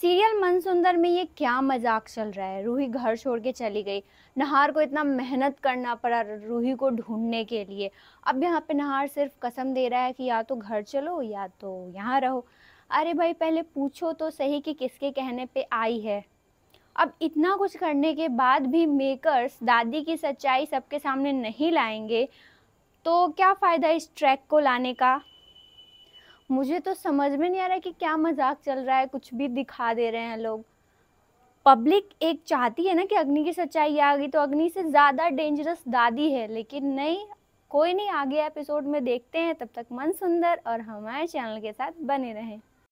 serial मन सुंदर में ये क्या मजाक चल रहा है रूही घर छोड़ के चली गई नहार को इतना मेहनत करना पड़ा रूही को ढूंढने के लिए अब यहाँ पे नहार सिर्फ कसम दे रहा है कि या तो घर चलो या तो यहाँ रहो अरे भाई पहले पूछो तो सही कि किसके कहने पे आई है अब इतना कुछ करने के बाद भी मेकर्स दादी की सच्चाई सबके सामने नहीं लाएंगे तो क्या फ़ायदा इस ट्रैक को लाने का मुझे तो समझ में नहीं आ रहा कि क्या मजाक चल रहा है कुछ भी दिखा दे रहे हैं लोग पब्लिक एक चाहती है ना कि अग्नि की सच्चाई आ गई तो अग्नि से ज़्यादा डेंजरस दादी है लेकिन नहीं कोई नहीं आगे एपिसोड में देखते हैं तब तक मन सुंदर और हमारे चैनल के साथ बने रहें